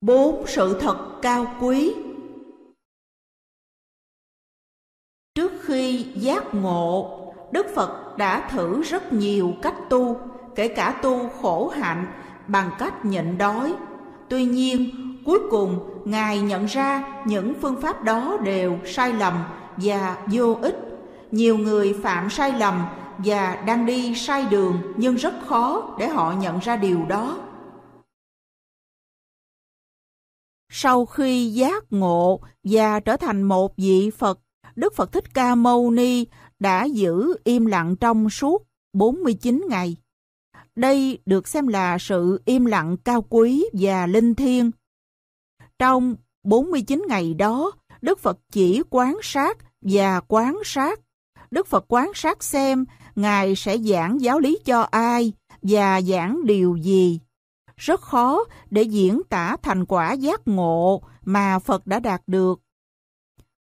bốn sự thật cao quý trước khi giác ngộ đức phật đã thử rất nhiều cách tu kể cả tu khổ hạnh bằng cách nhịn đói tuy nhiên cuối cùng ngài nhận ra những phương pháp đó đều sai lầm và vô ích nhiều người phạm sai lầm và đang đi sai đường nhưng rất khó để họ nhận ra điều đó Sau khi giác ngộ và trở thành một vị Phật, Đức Phật Thích Ca Mâu Ni đã giữ im lặng trong suốt 49 ngày. Đây được xem là sự im lặng cao quý và linh thiêng. Trong 49 ngày đó, Đức Phật chỉ quán sát và quán sát. Đức Phật quán sát xem Ngài sẽ giảng giáo lý cho ai và giảng điều gì rất khó để diễn tả thành quả giác ngộ mà Phật đã đạt được.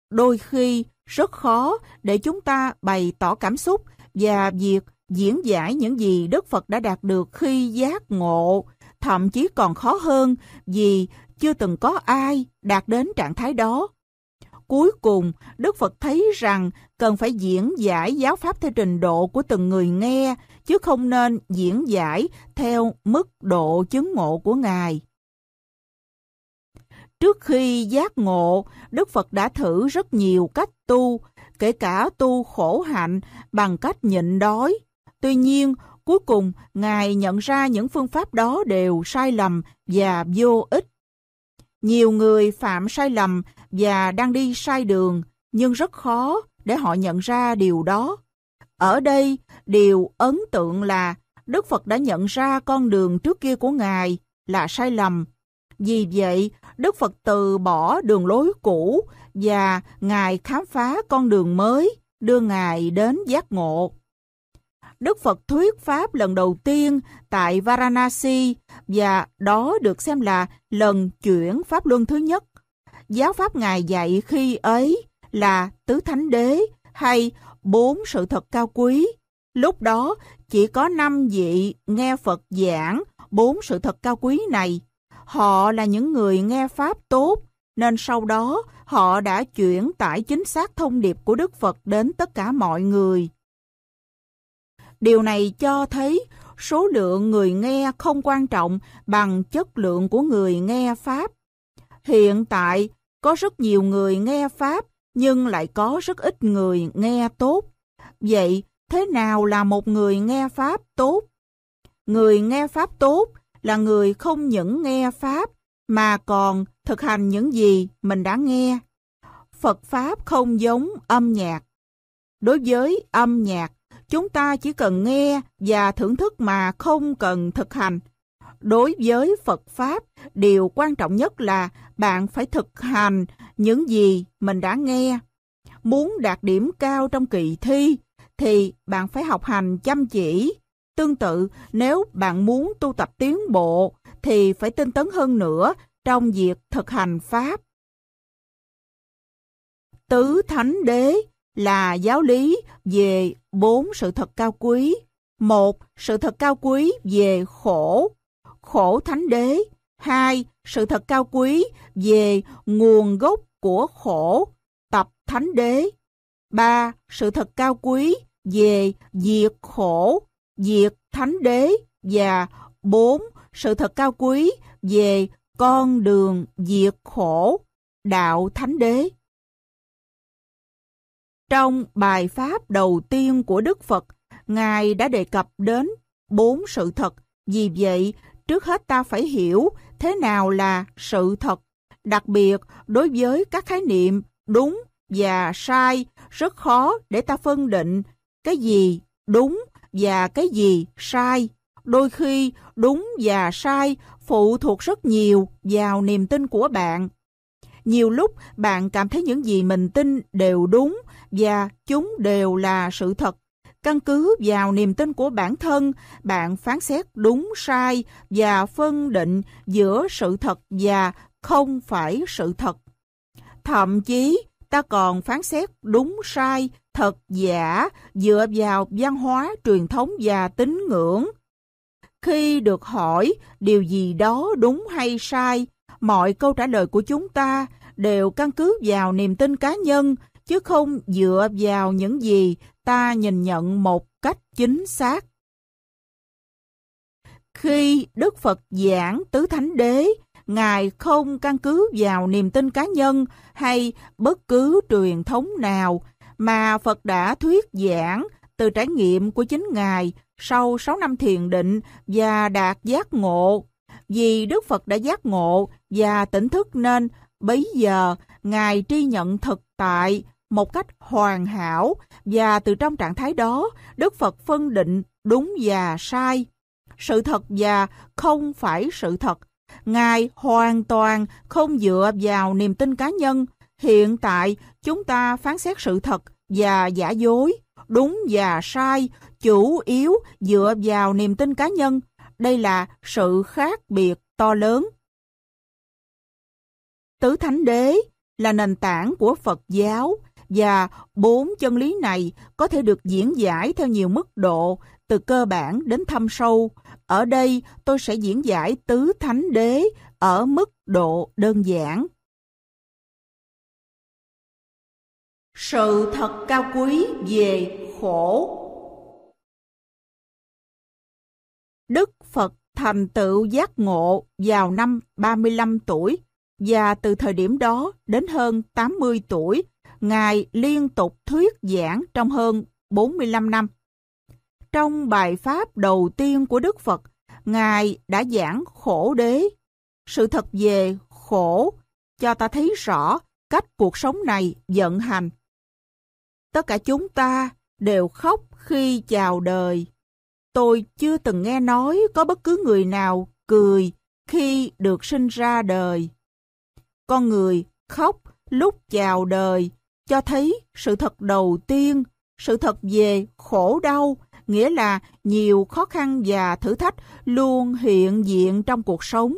Đôi khi rất khó để chúng ta bày tỏ cảm xúc và việc diễn giải những gì Đức Phật đã đạt được khi giác ngộ, thậm chí còn khó hơn vì chưa từng có ai đạt đến trạng thái đó. Cuối cùng, Đức Phật thấy rằng cần phải diễn giải giáo pháp theo trình độ của từng người nghe chứ không nên diễn giải theo mức độ chứng ngộ của Ngài. Trước khi giác ngộ, Đức Phật đã thử rất nhiều cách tu, kể cả tu khổ hạnh bằng cách nhịn đói. Tuy nhiên, cuối cùng Ngài nhận ra những phương pháp đó đều sai lầm và vô ích. Nhiều người phạm sai lầm và đang đi sai đường, nhưng rất khó để họ nhận ra điều đó. Ở đây, điều ấn tượng là Đức Phật đã nhận ra con đường trước kia của Ngài là sai lầm. Vì vậy, Đức Phật từ bỏ đường lối cũ và Ngài khám phá con đường mới đưa Ngài đến giác ngộ. Đức Phật thuyết Pháp lần đầu tiên tại Varanasi và đó được xem là lần chuyển Pháp Luân thứ nhất. Giáo Pháp Ngài dạy khi ấy là Tứ Thánh Đế hay bốn sự thật cao quý. Lúc đó chỉ có năm vị nghe Phật giảng bốn sự thật cao quý này. Họ là những người nghe Pháp tốt, nên sau đó họ đã chuyển tải chính xác thông điệp của Đức Phật đến tất cả mọi người. Điều này cho thấy số lượng người nghe không quan trọng bằng chất lượng của người nghe Pháp. Hiện tại, có rất nhiều người nghe Pháp nhưng lại có rất ít người nghe tốt. Vậy, thế nào là một người nghe Pháp tốt? Người nghe Pháp tốt là người không những nghe Pháp mà còn thực hành những gì mình đã nghe. Phật Pháp không giống âm nhạc. Đối với âm nhạc, chúng ta chỉ cần nghe và thưởng thức mà không cần thực hành đối với Phật Pháp, điều quan trọng nhất là bạn phải thực hành những gì mình đã nghe. Muốn đạt điểm cao trong kỳ thi, thì bạn phải học hành chăm chỉ. Tương tự, nếu bạn muốn tu tập tiến bộ, thì phải tinh tấn hơn nữa trong việc thực hành Pháp. Tứ Thánh Đế là giáo lý về bốn sự thật cao quý. Một, sự thật cao quý về khổ khổ thánh đế. hai Sự thật cao quý về nguồn gốc của khổ tập thánh đế. ba Sự thật cao quý về diệt khổ, diệt thánh đế và bốn Sự thật cao quý về con đường diệt khổ, đạo thánh đế. Trong bài pháp đầu tiên của Đức Phật, Ngài đã đề cập đến bốn sự thật. Vì vậy, trước hết ta phải hiểu thế nào là sự thật, đặc biệt đối với các khái niệm đúng và sai, rất khó để ta phân định cái gì đúng và cái gì sai. Đôi khi đúng và sai phụ thuộc rất nhiều vào niềm tin của bạn. Nhiều lúc bạn cảm thấy những gì mình tin đều đúng và chúng đều là sự thật Căn cứ vào niềm tin của bản thân, bạn phán xét đúng sai và phân định giữa sự thật và không phải sự thật. Thậm chí, ta còn phán xét đúng sai, thật giả dựa vào văn hóa, truyền thống và tín ngưỡng. Khi được hỏi điều gì đó đúng hay sai, mọi câu trả lời của chúng ta đều căn cứ vào niềm tin cá nhân chứ không dựa vào những gì ta nhìn nhận một cách chính xác. Khi Đức Phật giảng Tứ Thánh Đế, Ngài không căn cứ vào niềm tin cá nhân hay bất cứ truyền thống nào mà Phật đã thuyết giảng từ trải nghiệm của chính Ngài sau 6 năm thiền định và đạt giác ngộ. Vì Đức Phật đã giác ngộ và tỉnh thức nên bấy giờ Ngài tri nhận thực tại một cách hoàn hảo và từ trong trạng thái đó, Đức Phật phân định đúng và sai, sự thật và không phải sự thật. Ngài hoàn toàn không dựa vào niềm tin cá nhân. Hiện tại, chúng ta phán xét sự thật và giả dối, đúng và sai, chủ yếu dựa vào niềm tin cá nhân. Đây là sự khác biệt to lớn. Tứ Thánh Đế là nền tảng của Phật giáo và bốn chân lý này có thể được diễn giải theo nhiều mức độ, từ cơ bản đến thâm sâu. Ở đây tôi sẽ diễn giải tứ thánh đế ở mức độ đơn giản. Sự thật cao quý về khổ Đức Phật thành tựu giác ngộ vào năm 35 tuổi và từ thời điểm đó đến hơn 80 tuổi Ngài liên tục thuyết giảng trong hơn 45 năm. Trong bài pháp đầu tiên của Đức Phật, Ngài đã giảng khổ đế. Sự thật về khổ cho ta thấy rõ cách cuộc sống này vận hành. Tất cả chúng ta đều khóc khi chào đời. Tôi chưa từng nghe nói có bất cứ người nào cười khi được sinh ra đời. Con người khóc lúc chào đời cho thấy sự thật đầu tiên, sự thật về khổ đau, nghĩa là nhiều khó khăn và thử thách luôn hiện diện trong cuộc sống.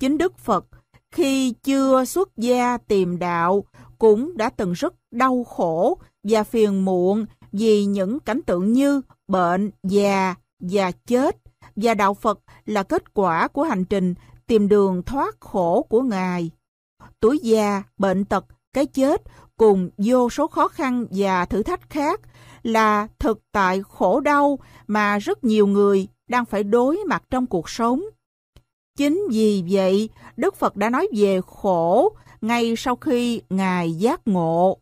Chính Đức Phật khi chưa xuất gia tìm đạo cũng đã từng rất đau khổ và phiền muộn vì những cảnh tượng như bệnh, già và chết và đạo Phật là kết quả của hành trình tìm đường thoát khổ của Ngài. Tuổi già, bệnh tật cái chết cùng vô số khó khăn và thử thách khác là thực tại khổ đau mà rất nhiều người đang phải đối mặt trong cuộc sống. Chính vì vậy, Đức Phật đã nói về khổ ngay sau khi Ngài giác ngộ.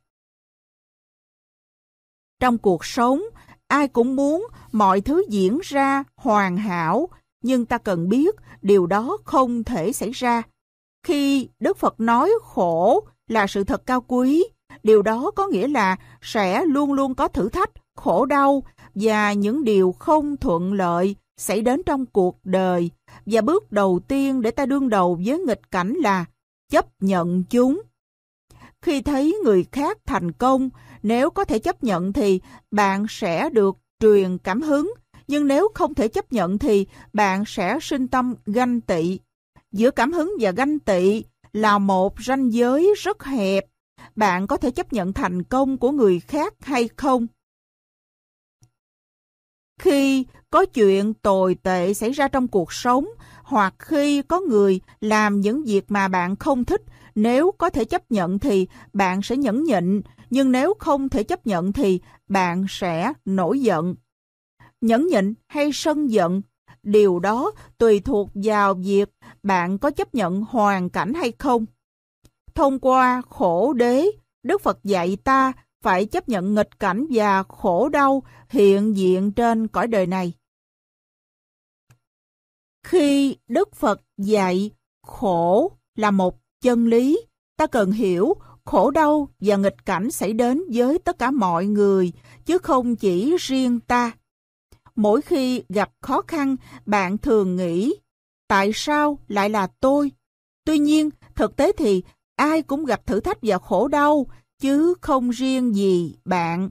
Trong cuộc sống, ai cũng muốn mọi thứ diễn ra hoàn hảo, nhưng ta cần biết điều đó không thể xảy ra. Khi Đức Phật nói khổ là sự thật cao quý. Điều đó có nghĩa là sẽ luôn luôn có thử thách, khổ đau và những điều không thuận lợi xảy đến trong cuộc đời. Và bước đầu tiên để ta đương đầu với nghịch cảnh là chấp nhận chúng. Khi thấy người khác thành công, nếu có thể chấp nhận thì bạn sẽ được truyền cảm hứng, nhưng nếu không thể chấp nhận thì bạn sẽ sinh tâm ganh tị. Giữa cảm hứng và ganh tị là một ranh giới rất hẹp. Bạn có thể chấp nhận thành công của người khác hay không? Khi có chuyện tồi tệ xảy ra trong cuộc sống hoặc khi có người làm những việc mà bạn không thích, nếu có thể chấp nhận thì bạn sẽ nhẫn nhịn, nhưng nếu không thể chấp nhận thì bạn sẽ nổi giận. Nhẫn nhịn hay sân giận, điều đó tùy thuộc vào việc bạn có chấp nhận hoàn cảnh hay không? Thông qua khổ đế, Đức Phật dạy ta phải chấp nhận nghịch cảnh và khổ đau hiện diện trên cõi đời này. Khi Đức Phật dạy khổ là một chân lý, ta cần hiểu khổ đau và nghịch cảnh xảy đến với tất cả mọi người, chứ không chỉ riêng ta. Mỗi khi gặp khó khăn, bạn thường nghĩ tại sao lại là tôi? Tuy nhiên, thực tế thì ai cũng gặp thử thách và khổ đau, chứ không riêng gì bạn.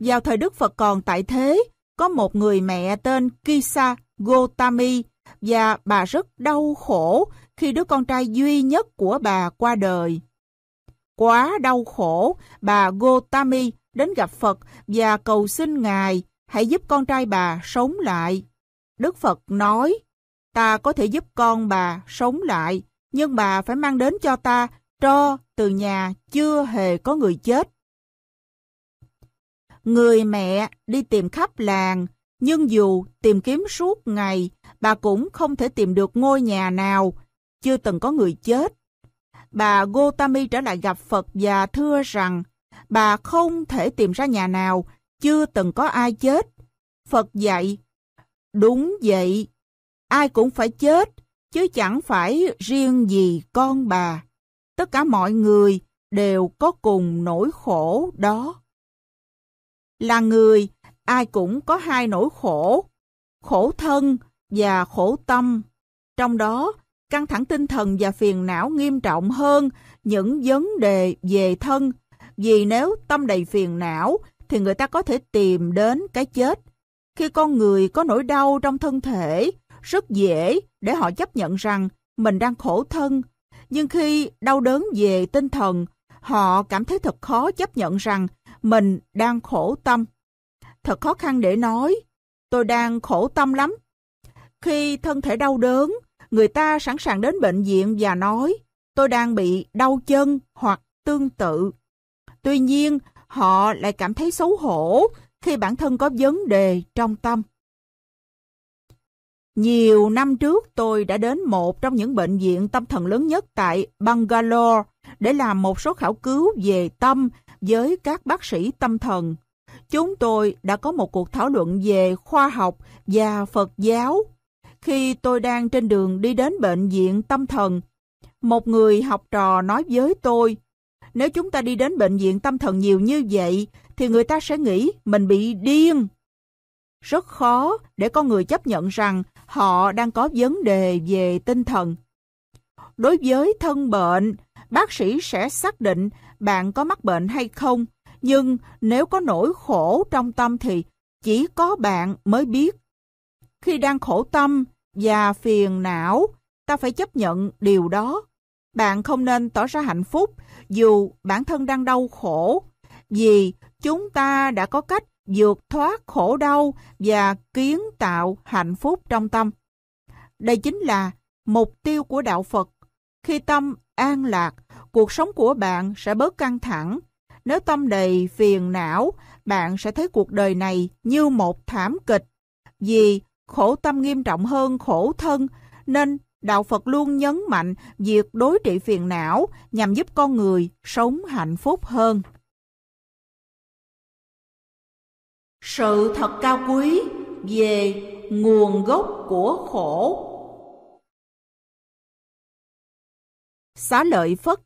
Vào thời Đức Phật còn tại thế, có một người mẹ tên Kisa Gotami và bà rất đau khổ khi đứa con trai duy nhất của bà qua đời. Quá đau khổ, bà Gotami đến gặp Phật và cầu xin Ngài hãy giúp con trai bà sống lại. Đức Phật nói, Ta có thể giúp con bà sống lại, nhưng bà phải mang đến cho ta tro từ nhà chưa hề có người chết. Người mẹ đi tìm khắp làng, nhưng dù tìm kiếm suốt ngày, bà cũng không thể tìm được ngôi nhà nào, chưa từng có người chết. Bà Gotami trở lại gặp Phật và thưa rằng bà không thể tìm ra nhà nào, chưa từng có ai chết. Phật dạy, đúng vậy, ai cũng phải chết, chứ chẳng phải riêng gì con bà. Tất cả mọi người đều có cùng nỗi khổ đó. Là người, ai cũng có hai nỗi khổ, khổ thân và khổ tâm. Trong đó, căng thẳng tinh thần và phiền não nghiêm trọng hơn những vấn đề về thân, vì nếu tâm đầy phiền não thì người ta có thể tìm đến cái chết. Khi con người có nỗi đau trong thân thể rất dễ để họ chấp nhận rằng mình đang khổ thân. Nhưng khi đau đớn về tinh thần, họ cảm thấy thật khó chấp nhận rằng mình đang khổ tâm. Thật khó khăn để nói, tôi đang khổ tâm lắm. Khi thân thể đau đớn, người ta sẵn sàng đến bệnh viện và nói, tôi đang bị đau chân hoặc tương tự. Tuy nhiên, họ lại cảm thấy xấu hổ khi bản thân có vấn đề trong tâm. Nhiều năm trước tôi đã đến một trong những bệnh viện tâm thần lớn nhất tại Bangalore để làm một số khảo cứu về tâm với các bác sĩ tâm thần. Chúng tôi đã có một cuộc thảo luận về khoa học và Phật giáo. Khi tôi đang trên đường đi đến bệnh viện tâm thần, một người học trò nói với tôi, nếu chúng ta đi đến bệnh viện tâm thần nhiều như vậy thì người ta sẽ nghĩ mình bị điên. Rất khó để con người chấp nhận rằng họ đang có vấn đề về tinh thần. Đối với thân bệnh, bác sĩ sẽ xác định bạn có mắc bệnh hay không, nhưng nếu có nỗi khổ trong tâm thì chỉ có bạn mới biết. Khi đang khổ tâm và phiền não, ta phải chấp nhận điều đó. Bạn không nên tỏ ra hạnh phúc dù bản thân đang đau khổ, vì chúng ta đã có cách vượt thoát khổ đau và kiến tạo hạnh phúc trong tâm. Đây chính là mục tiêu của Đạo Phật. Khi tâm an lạc, cuộc sống của bạn sẽ bớt căng thẳng. Nếu tâm đầy phiền não, bạn sẽ thấy cuộc đời này như một thảm kịch. Vì khổ tâm nghiêm trọng hơn khổ thân, nên Đạo Phật luôn nhấn mạnh việc đối trị phiền não nhằm giúp con người sống hạnh phúc hơn. sự thật cao quý về nguồn gốc của khổ xá lợi phất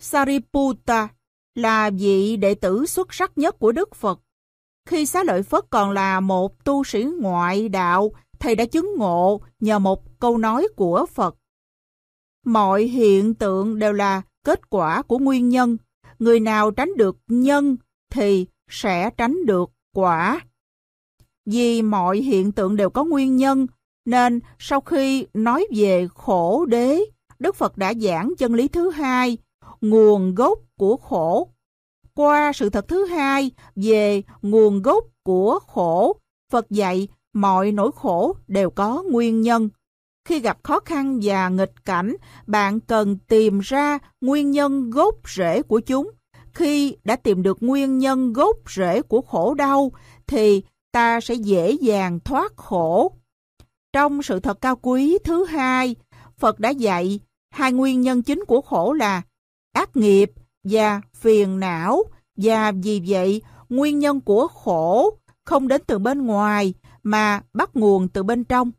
sariputta là vị đệ tử xuất sắc nhất của đức phật khi xá lợi phất còn là một tu sĩ ngoại đạo thầy đã chứng ngộ nhờ một câu nói của phật mọi hiện tượng đều là kết quả của nguyên nhân người nào tránh được nhân thì sẽ tránh được quả. Vì mọi hiện tượng đều có nguyên nhân, nên sau khi nói về khổ đế, Đức Phật đã giảng chân lý thứ hai, nguồn gốc của khổ. Qua sự thật thứ hai về nguồn gốc của khổ, Phật dạy mọi nỗi khổ đều có nguyên nhân. Khi gặp khó khăn và nghịch cảnh, bạn cần tìm ra nguyên nhân gốc rễ của chúng khi đã tìm được nguyên nhân gốc rễ của khổ đau thì ta sẽ dễ dàng thoát khổ. Trong sự thật cao quý thứ hai, Phật đã dạy hai nguyên nhân chính của khổ là ác nghiệp và phiền não và vì vậy nguyên nhân của khổ không đến từ bên ngoài mà bắt nguồn từ bên trong.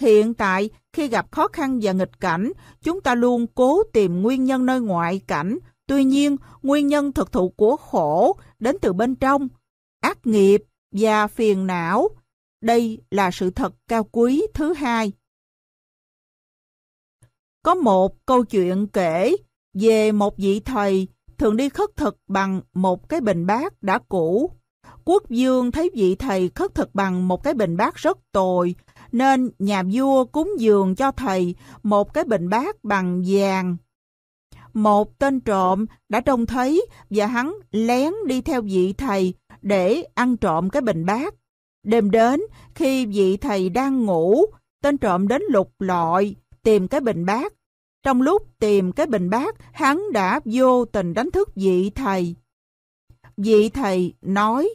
Hiện tại, khi gặp khó khăn và nghịch cảnh, chúng ta luôn cố tìm nguyên nhân nơi ngoại cảnh Tuy nhiên, nguyên nhân thực thụ của khổ đến từ bên trong, ác nghiệp và phiền não. Đây là sự thật cao quý thứ hai. Có một câu chuyện kể về một vị thầy thường đi khất thực bằng một cái bình bát đã cũ. Quốc dương thấy vị thầy khất thực bằng một cái bình bát rất tồi, nên nhà vua cúng dường cho thầy một cái bình bát bằng vàng một tên trộm đã trông thấy và hắn lén đi theo vị thầy để ăn trộm cái bình bát. Đêm đến, khi vị thầy đang ngủ, tên trộm đến lục lọi, tìm cái bình bát. Trong lúc tìm cái bình bát, hắn đã vô tình đánh thức vị thầy. Vị thầy nói,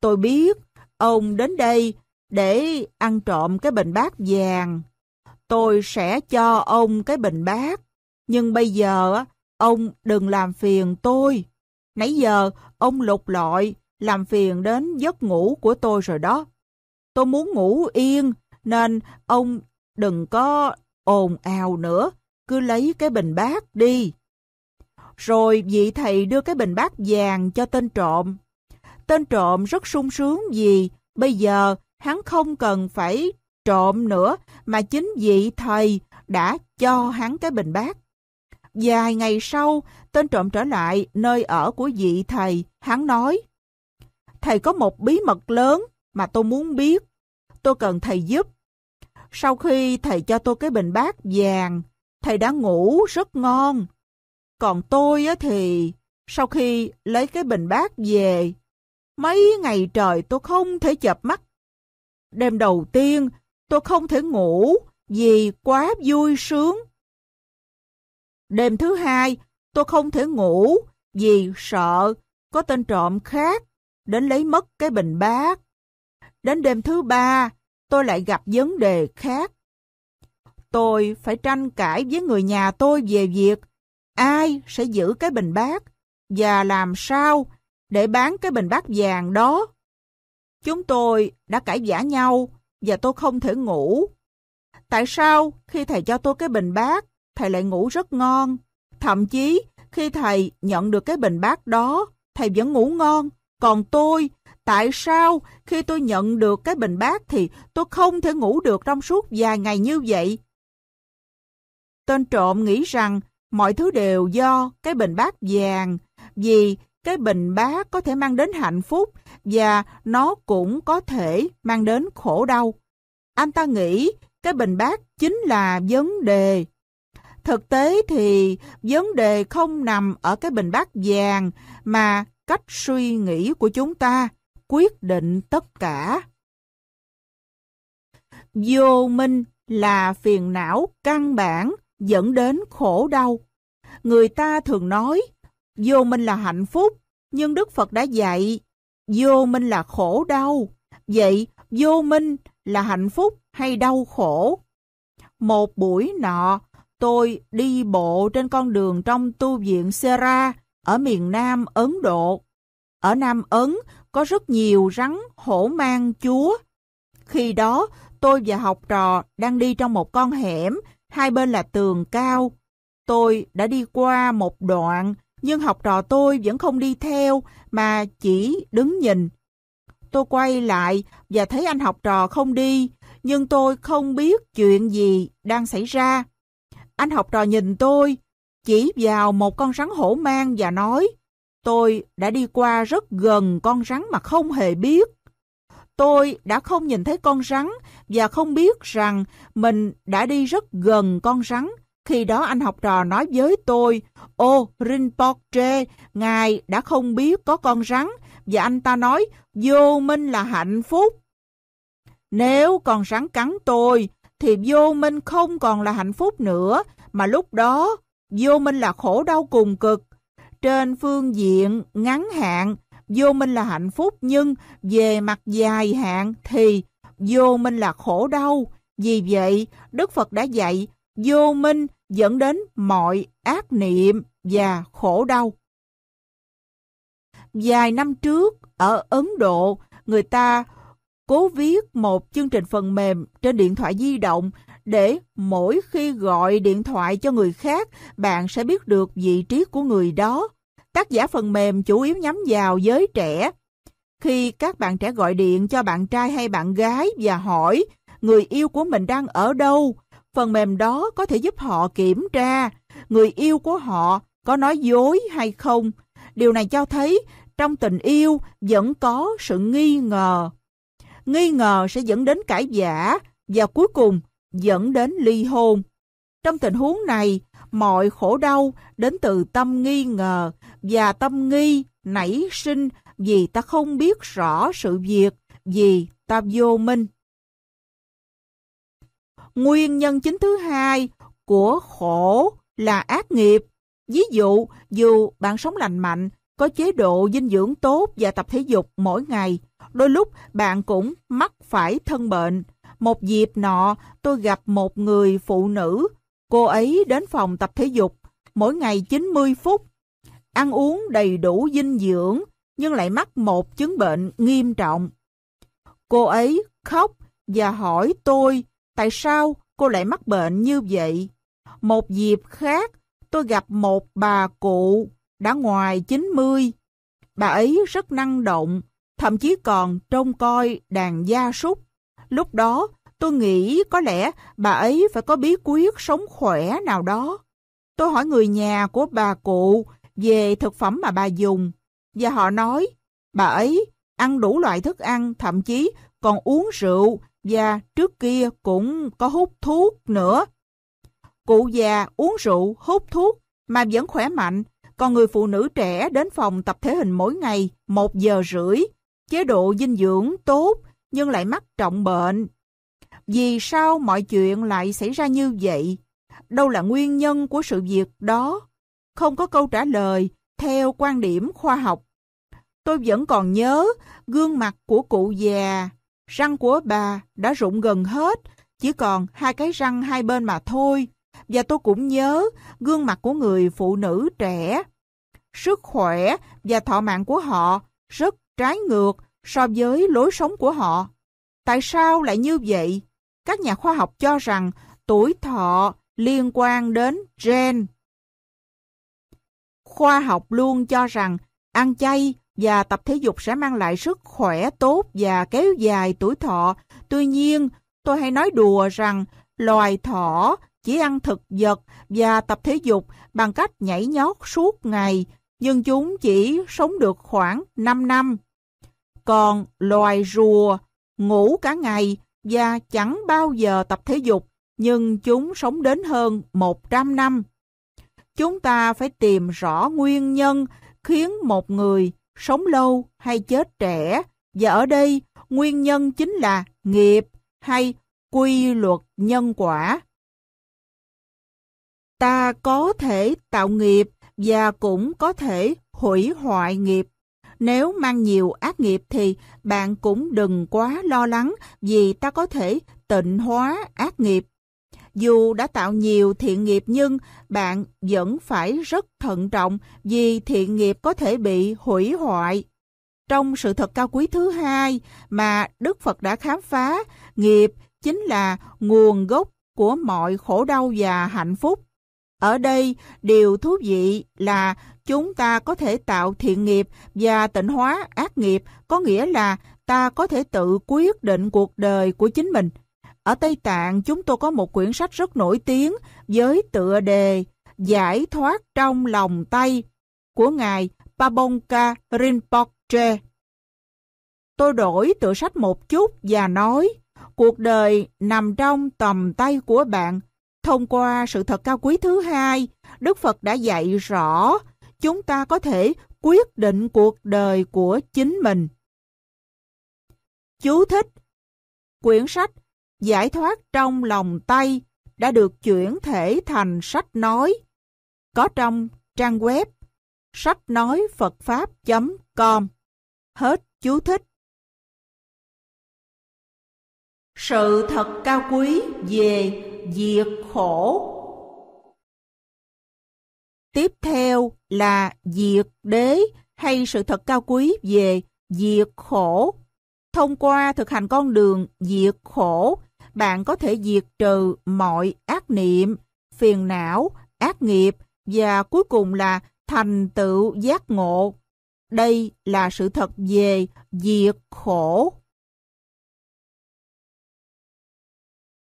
tôi biết ông đến đây để ăn trộm cái bình bát vàng. Tôi sẽ cho ông cái bình bát nhưng bây giờ ông đừng làm phiền tôi. Nãy giờ ông lục lọi, làm phiền đến giấc ngủ của tôi rồi đó. Tôi muốn ngủ yên nên ông đừng có ồn ào nữa, cứ lấy cái bình bát đi. Rồi vị thầy đưa cái bình bát vàng cho tên trộm. Tên trộm rất sung sướng vì bây giờ hắn không cần phải trộm nữa mà chính vị thầy đã cho hắn cái bình bát dài ngày sau, tên trộm trở lại nơi ở của vị thầy, hắn nói. Thầy có một bí mật lớn mà tôi muốn biết. Tôi cần thầy giúp. Sau khi thầy cho tôi cái bình bát vàng, thầy đã ngủ rất ngon. Còn tôi thì sau khi lấy cái bình bát về, mấy ngày trời tôi không thể chợp mắt. Đêm đầu tiên tôi không thể ngủ vì quá vui sướng Đêm thứ hai, tôi không thể ngủ vì sợ có tên trộm khác đến lấy mất cái bình bát. Đến đêm thứ ba, tôi lại gặp vấn đề khác. Tôi phải tranh cãi với người nhà tôi về việc ai sẽ giữ cái bình bát và làm sao để bán cái bình bát vàng đó. Chúng tôi đã cãi giả nhau và tôi không thể ngủ. Tại sao khi thầy cho tôi cái bình bát, thầy lại ngủ rất ngon. Thậm chí, khi thầy nhận được cái bình bát đó, thầy vẫn ngủ ngon. Còn tôi, tại sao khi tôi nhận được cái bình bát thì tôi không thể ngủ được trong suốt vài ngày như vậy? Tên trộm nghĩ rằng mọi thứ đều do cái bình bát vàng, vì cái bình bát có thể mang đến hạnh phúc và nó cũng có thể mang đến khổ đau. Anh ta nghĩ cái bình bát chính là vấn đề Thực tế thì vấn đề không nằm ở cái bình bát vàng mà cách suy nghĩ của chúng ta quyết định tất cả. Vô minh là phiền não căn bản dẫn đến khổ đau. Người ta thường nói vô minh là hạnh phúc, nhưng Đức Phật đã dạy vô minh là khổ đau. Vậy vô minh là hạnh phúc hay đau khổ? Một buổi nọ, tôi đi bộ trên con đường trong tu viện Sera ở miền Nam Ấn Độ. Ở Nam Ấn có rất nhiều rắn hổ mang chúa. Khi đó, tôi và học trò đang đi trong một con hẻm, hai bên là tường cao. Tôi đã đi qua một đoạn, nhưng học trò tôi vẫn không đi theo mà chỉ đứng nhìn. Tôi quay lại và thấy anh học trò không đi, nhưng tôi không biết chuyện gì đang xảy ra. Anh học trò nhìn tôi, chỉ vào một con rắn hổ mang và nói, tôi đã đi qua rất gần con rắn mà không hề biết. Tôi đã không nhìn thấy con rắn và không biết rằng mình đã đi rất gần con rắn. Khi đó anh học trò nói với tôi, Ô Rinpoche, ngài đã không biết có con rắn và anh ta nói vô minh là hạnh phúc. Nếu con rắn cắn tôi, thì vô minh không còn là hạnh phúc nữa, mà lúc đó vô minh là khổ đau cùng cực. Trên phương diện ngắn hạn, vô minh là hạnh phúc nhưng về mặt dài hạn thì vô minh là khổ đau. Vì vậy, Đức Phật đã dạy vô minh dẫn đến mọi ác niệm và khổ đau. Vài năm trước, ở Ấn Độ, người ta cố viết một chương trình phần mềm trên điện thoại di động để mỗi khi gọi điện thoại cho người khác, bạn sẽ biết được vị trí của người đó. Tác giả phần mềm chủ yếu nhắm vào giới trẻ. Khi các bạn trẻ gọi điện cho bạn trai hay bạn gái và hỏi người yêu của mình đang ở đâu, phần mềm đó có thể giúp họ kiểm tra người yêu của họ có nói dối hay không. Điều này cho thấy trong tình yêu vẫn có sự nghi ngờ nghi ngờ sẽ dẫn đến cãi giả và cuối cùng dẫn đến ly hôn. Trong tình huống này, mọi khổ đau đến từ tâm nghi ngờ và tâm nghi nảy sinh vì ta không biết rõ sự việc, vì ta vô minh. Nguyên nhân chính thứ hai của khổ là ác nghiệp. Ví dụ, dù bạn sống lành mạnh, có chế độ dinh dưỡng tốt và tập thể dục mỗi ngày, đôi lúc bạn cũng mắc phải thân bệnh. Một dịp nọ, tôi gặp một người phụ nữ. Cô ấy đến phòng tập thể dục, mỗi ngày 90 phút. Ăn uống đầy đủ dinh dưỡng, nhưng lại mắc một chứng bệnh nghiêm trọng. Cô ấy khóc và hỏi tôi tại sao cô lại mắc bệnh như vậy. Một dịp khác, tôi gặp một bà cụ đã ngoài 90. Bà ấy rất năng động, thậm chí còn trông coi đàn gia súc. Lúc đó, tôi nghĩ có lẽ bà ấy phải có bí quyết sống khỏe nào đó. Tôi hỏi người nhà của bà cụ về thực phẩm mà bà dùng, và họ nói bà ấy ăn đủ loại thức ăn, thậm chí còn uống rượu và trước kia cũng có hút thuốc nữa. Cụ già uống rượu, hút thuốc mà vẫn khỏe mạnh, còn người phụ nữ trẻ đến phòng tập thể hình mỗi ngày một giờ rưỡi chế độ dinh dưỡng tốt nhưng lại mắc trọng bệnh. Vì sao mọi chuyện lại xảy ra như vậy? Đâu là nguyên nhân của sự việc đó? Không có câu trả lời theo quan điểm khoa học. Tôi vẫn còn nhớ gương mặt của cụ già, răng của bà đã rụng gần hết, chỉ còn hai cái răng hai bên mà thôi. Và tôi cũng nhớ gương mặt của người phụ nữ trẻ. Sức khỏe và thọ mạng của họ rất trái ngược so với lối sống của họ. Tại sao lại như vậy? Các nhà khoa học cho rằng tuổi thọ liên quan đến gen. Khoa học luôn cho rằng ăn chay và tập thể dục sẽ mang lại sức khỏe tốt và kéo dài tuổi thọ. Tuy nhiên, tôi hay nói đùa rằng loài thỏ chỉ ăn thực vật và tập thể dục bằng cách nhảy nhót suốt ngày nhưng chúng chỉ sống được khoảng 5 năm. Còn loài rùa ngủ cả ngày và chẳng bao giờ tập thể dục, nhưng chúng sống đến hơn 100 năm. Chúng ta phải tìm rõ nguyên nhân khiến một người sống lâu hay chết trẻ, và ở đây nguyên nhân chính là nghiệp hay quy luật nhân quả. Ta có thể tạo nghiệp và cũng có thể hủy hoại nghiệp. Nếu mang nhiều ác nghiệp thì bạn cũng đừng quá lo lắng vì ta có thể tịnh hóa ác nghiệp. Dù đã tạo nhiều thiện nghiệp nhưng bạn vẫn phải rất thận trọng vì thiện nghiệp có thể bị hủy hoại. Trong sự thật cao quý thứ hai mà Đức Phật đã khám phá, nghiệp chính là nguồn gốc của mọi khổ đau và hạnh phúc. Ở đây, điều thú vị là chúng ta có thể tạo thiện nghiệp và tịnh hóa ác nghiệp, có nghĩa là ta có thể tự quyết định cuộc đời của chính mình. Ở Tây Tạng, chúng tôi có một quyển sách rất nổi tiếng với tựa đề Giải thoát trong lòng tay của Ngài Pabonka Rinpoche. Tôi đổi tựa sách một chút và nói, cuộc đời nằm trong tầm tay của bạn, Thông qua sự thật cao quý thứ hai, Đức Phật đã dạy rõ chúng ta có thể quyết định cuộc đời của chính mình. Chú thích Quyển sách Giải thoát trong lòng tay đã được chuyển thể thành sách nói có trong trang web sách nói Phật Pháp.com. Hết chú thích. Sự thật cao quý về diệt khổ. Tiếp theo là diệt đế hay sự thật cao quý về diệt khổ. Thông qua thực hành con đường diệt khổ, bạn có thể diệt trừ mọi ác niệm, phiền não, ác nghiệp và cuối cùng là thành tựu giác ngộ. Đây là sự thật về diệt khổ.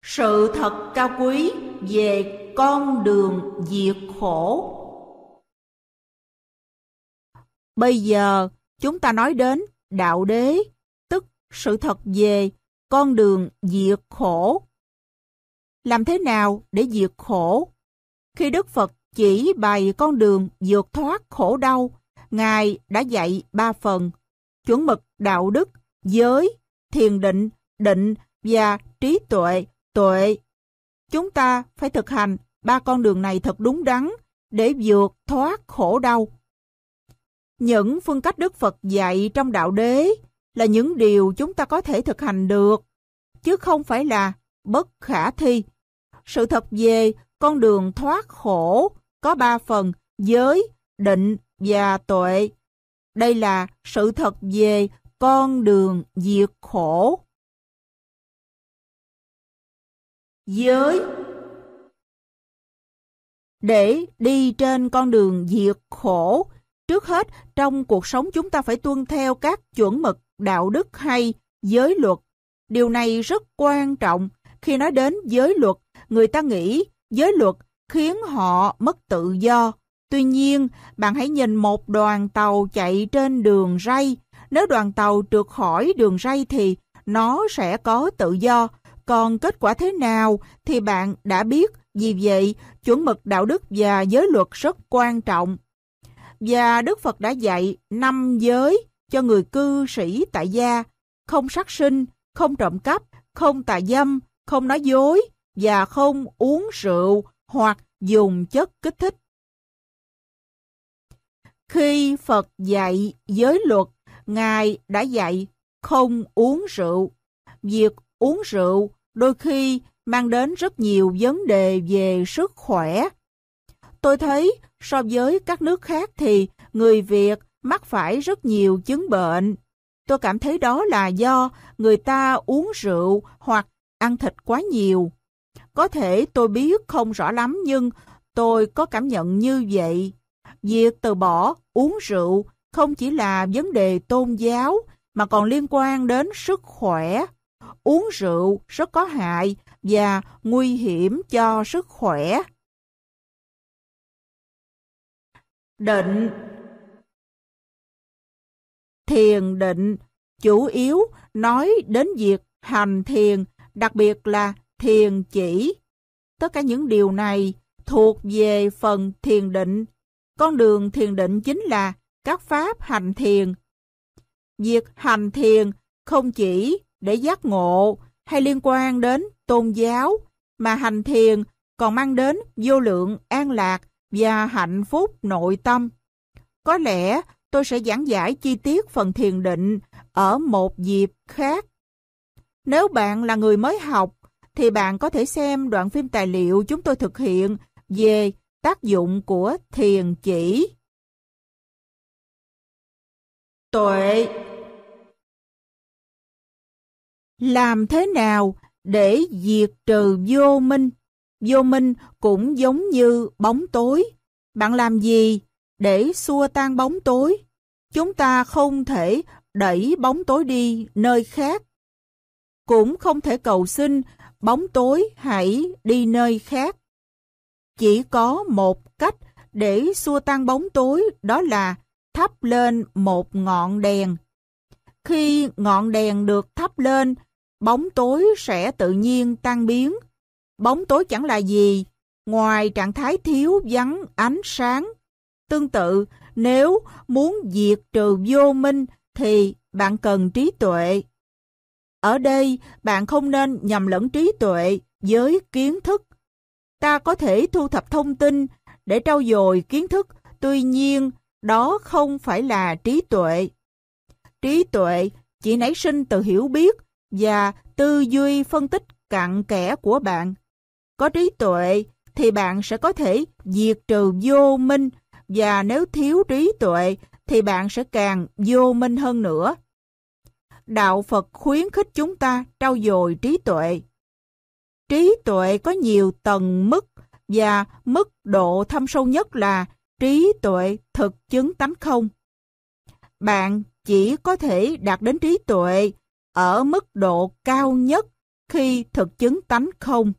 sự thật cao quý về con đường diệt khổ bây giờ chúng ta nói đến đạo đế tức sự thật về con đường diệt khổ làm thế nào để diệt khổ khi đức phật chỉ bày con đường vượt thoát khổ đau ngài đã dạy ba phần chuẩn mực đạo đức giới thiền định định và trí tuệ tuệ. Chúng ta phải thực hành ba con đường này thật đúng đắn để vượt thoát khổ đau. Những phương cách Đức Phật dạy trong đạo đế là những điều chúng ta có thể thực hành được, chứ không phải là bất khả thi. Sự thật về con đường thoát khổ có ba phần giới, định và tuệ. Đây là sự thật về con đường diệt khổ. giới để đi trên con đường diệt khổ trước hết trong cuộc sống chúng ta phải tuân theo các chuẩn mực đạo đức hay giới luật điều này rất quan trọng khi nói đến giới luật người ta nghĩ giới luật khiến họ mất tự do tuy nhiên bạn hãy nhìn một đoàn tàu chạy trên đường ray nếu đoàn tàu trượt khỏi đường ray thì nó sẽ có tự do còn kết quả thế nào thì bạn đã biết, vì vậy chuẩn mực đạo đức và giới luật rất quan trọng. Và Đức Phật đã dạy năm giới cho người cư sĩ tại gia, không sát sinh, không trộm cắp, không tà dâm, không nói dối và không uống rượu hoặc dùng chất kích thích. Khi Phật dạy giới luật, Ngài đã dạy không uống rượu. Việc uống rượu đôi khi mang đến rất nhiều vấn đề về sức khỏe. Tôi thấy so với các nước khác thì người Việt mắc phải rất nhiều chứng bệnh. Tôi cảm thấy đó là do người ta uống rượu hoặc ăn thịt quá nhiều. Có thể tôi biết không rõ lắm nhưng tôi có cảm nhận như vậy. Việc từ bỏ uống rượu không chỉ là vấn đề tôn giáo mà còn liên quan đến sức khỏe uống rượu rất có hại và nguy hiểm cho sức khỏe. Định Thiền định chủ yếu nói đến việc hành thiền, đặc biệt là thiền chỉ. Tất cả những điều này thuộc về phần thiền định. Con đường thiền định chính là các pháp hành thiền. Việc hành thiền không chỉ để giác ngộ hay liên quan đến tôn giáo, mà hành thiền còn mang đến vô lượng an lạc và hạnh phúc nội tâm. Có lẽ tôi sẽ giảng giải chi tiết phần thiền định ở một dịp khác. Nếu bạn là người mới học, thì bạn có thể xem đoạn phim tài liệu chúng tôi thực hiện về tác dụng của thiền chỉ. Tuệ làm thế nào để diệt trừ vô minh? Vô minh cũng giống như bóng tối. Bạn làm gì để xua tan bóng tối? Chúng ta không thể đẩy bóng tối đi nơi khác. Cũng không thể cầu xin bóng tối hãy đi nơi khác. Chỉ có một cách để xua tan bóng tối đó là thắp lên một ngọn đèn. Khi ngọn đèn được thắp lên bóng tối sẽ tự nhiên tan biến. Bóng tối chẳng là gì, ngoài trạng thái thiếu vắng ánh sáng. Tương tự, nếu muốn diệt trừ vô minh thì bạn cần trí tuệ. Ở đây, bạn không nên nhầm lẫn trí tuệ với kiến thức. Ta có thể thu thập thông tin để trau dồi kiến thức, tuy nhiên đó không phải là trí tuệ. Trí tuệ chỉ nảy sinh từ hiểu biết và tư duy phân tích cặn kẽ của bạn. Có trí tuệ thì bạn sẽ có thể diệt trừ vô minh và nếu thiếu trí tuệ thì bạn sẽ càng vô minh hơn nữa. Đạo Phật khuyến khích chúng ta trau dồi trí tuệ. Trí tuệ có nhiều tầng mức và mức độ thâm sâu nhất là trí tuệ thực chứng tánh không. Bạn chỉ có thể đạt đến trí tuệ ở mức độ cao nhất khi thực chứng tánh không